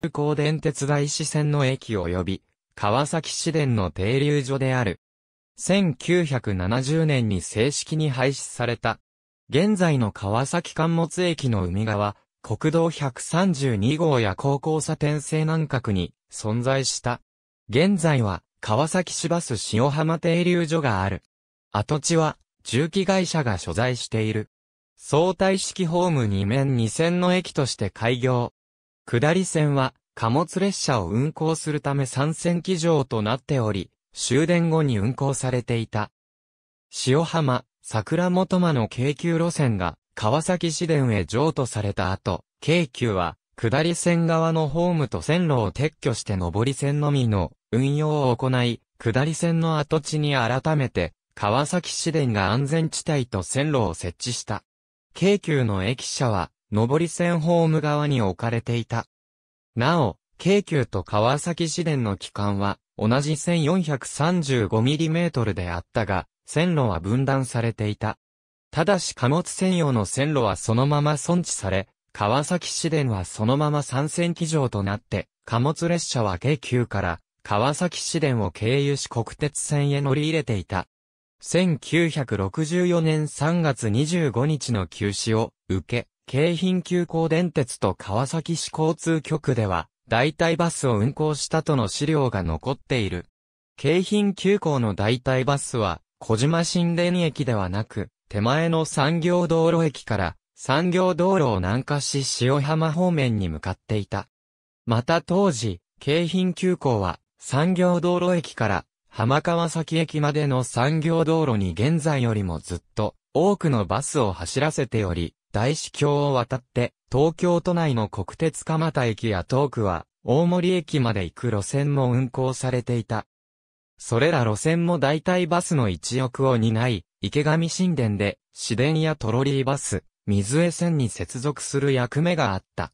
空港電鉄大師線の駅及び、川崎市電の停留所である。1970年に正式に廃止された。現在の川崎貫物駅の海側、国道132号や高校差点西南角に存在した。現在は川崎市バス塩浜停留所がある。跡地は重機会社が所在している。相対式ホーム2面2線の駅として開業。下り線は貨物列車を運行するため参戦機場となっており、終電後に運行されていた。塩浜、桜本間の京急路線が川崎市電へ譲渡された後、京急は下り線側のホームと線路を撤去して上り線のみの運用を行い、下り線の跡地に改めて川崎市電が安全地帯と線路を設置した。京急の駅舎は上り線ホーム側に置かれていた。なお、京急と川崎市電の機関は、同じ 1435mm であったが、線路は分断されていた。ただし貨物専用の線路はそのまま存置され、川崎市電はそのまま3戦機場となって、貨物列車は京急から川崎市電を経由し国鉄線へ乗り入れていた。1964年3月25日の休止を受け、京浜急行電鉄と川崎市交通局では、代替バスを運行したとの資料が残っている。京浜急行の代替バスは、小島新田駅ではなく、手前の産業道路駅から産業道路を南下し塩浜方面に向かっていた。また当時、京浜急行は産業道路駅から浜川崎駅までの産業道路に現在よりもずっと多くのバスを走らせており、大司橋を渡って、東京都内の国鉄蒲田駅や東区は、大森駅まで行く路線も運行されていた。それら路線も大体バスの一翼を担い、池上神殿で、市電やトロリーバス、水江線に接続する役目があった。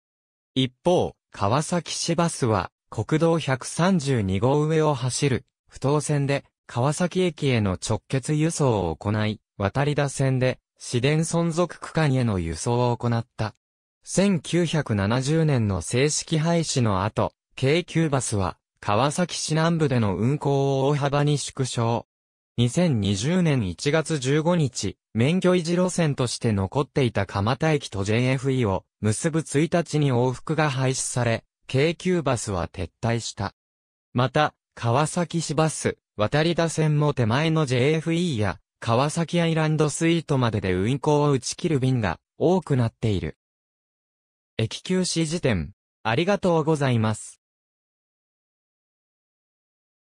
一方、川崎市バスは、国道132号上を走る、不等線で、川崎駅への直結輸送を行い、渡り田線で、市電存続区間への輸送を行った。1970年の正式廃止の後、京急バスは、川崎市南部での運行を大幅に縮小。2020年1月15日、免許維持路線として残っていた蒲田駅と JFE を結ぶ1日に往復が廃止され、京急バスは撤退した。また、川崎市バス、渡り田線も手前の JFE や川崎アイランドスイートまでで運行を打ち切る便が多くなっている。駅休止時点、ありがとうございます。